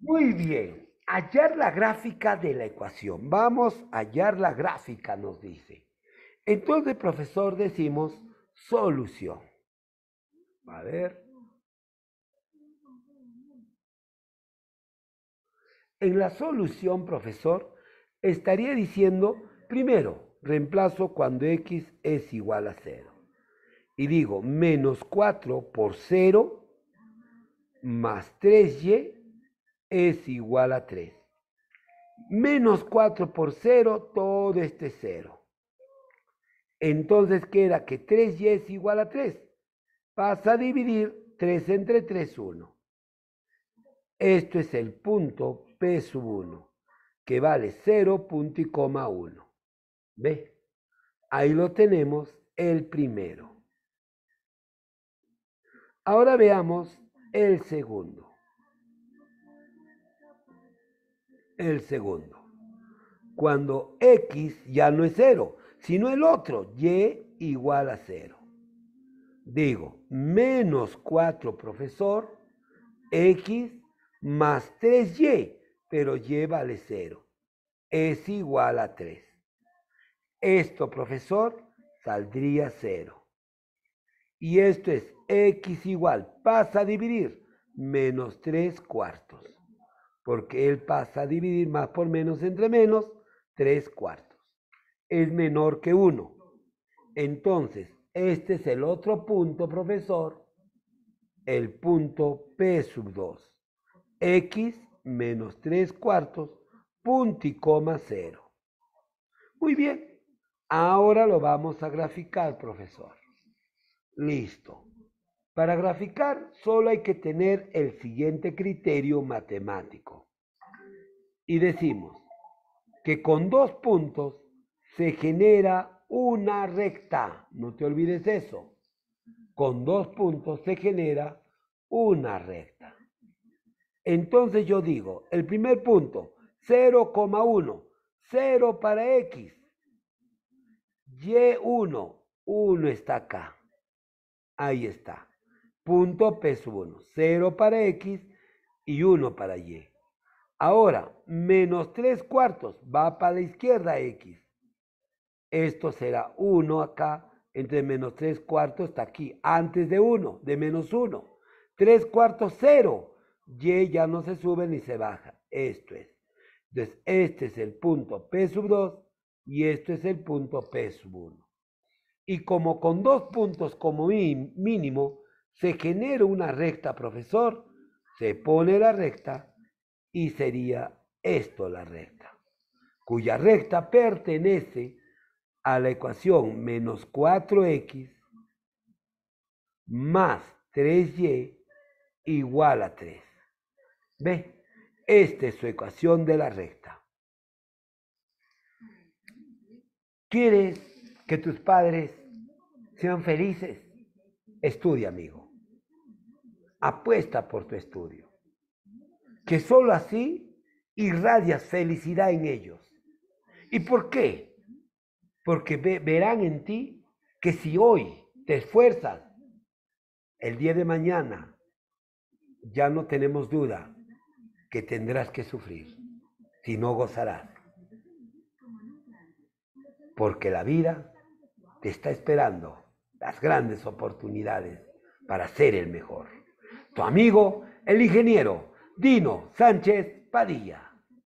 Muy bien. Hallar la gráfica de la ecuación. Vamos a hallar la gráfica, nos dice. Entonces, profesor, decimos solución. A ver. En la solución, profesor, estaría diciendo, primero, reemplazo cuando x es igual a 0. Y digo, menos 4 por 0 más 3y es igual a 3. Menos 4 por 0, todo este 0. Entonces queda que 3y es igual a 3. Pasa a dividir 3 entre 3, 1. Esto es el punto P sub 1, que vale 0, punto y coma 1. ¿Ve? Ahí lo tenemos, el primero. Ahora veamos el segundo. el segundo. Cuando X ya no es cero, sino el otro, Y igual a cero. Digo, menos 4 profesor, X más 3Y, pero Y vale cero. Es igual a 3. Esto, profesor, saldría 0. Y esto es X igual, pasa a dividir, menos 3 cuartos porque él pasa a dividir más por menos entre menos, tres cuartos. Es menor que uno. Entonces, este es el otro punto, profesor, el punto P sub 2. X menos tres cuartos, punto y coma cero. Muy bien, ahora lo vamos a graficar, profesor. Listo. Para graficar solo hay que tener el siguiente criterio matemático. Y decimos que con dos puntos se genera una recta. No te olvides eso. Con dos puntos se genera una recta. Entonces yo digo, el primer punto, 0,1, 0 para X, Y1, 1 está acá, ahí está punto P sub 1, 0 para X y 1 para Y. Ahora, menos 3 cuartos va para la izquierda X. Esto será 1 acá, entre menos 3 cuartos hasta aquí, antes de 1, de menos 1. 3 cuartos 0, Y ya no se sube ni se baja, esto es. Entonces, este es el punto P sub 2 y esto es el punto P sub 1. Y como con dos puntos como mínimo, se genera una recta, profesor, se pone la recta y sería esto la recta, cuya recta pertenece a la ecuación menos 4x más 3y igual a 3. ¿Ve? Esta es su ecuación de la recta. ¿Quieres que tus padres sean felices? Estudia, amigo. Apuesta por tu estudio. Que sólo así irradias felicidad en ellos. ¿Y por qué? Porque verán en ti que si hoy te esfuerzas, el día de mañana ya no tenemos duda que tendrás que sufrir, si no gozarás. Porque la vida te está esperando las grandes oportunidades para ser el mejor. Tu amigo, el ingeniero Dino Sánchez Padilla.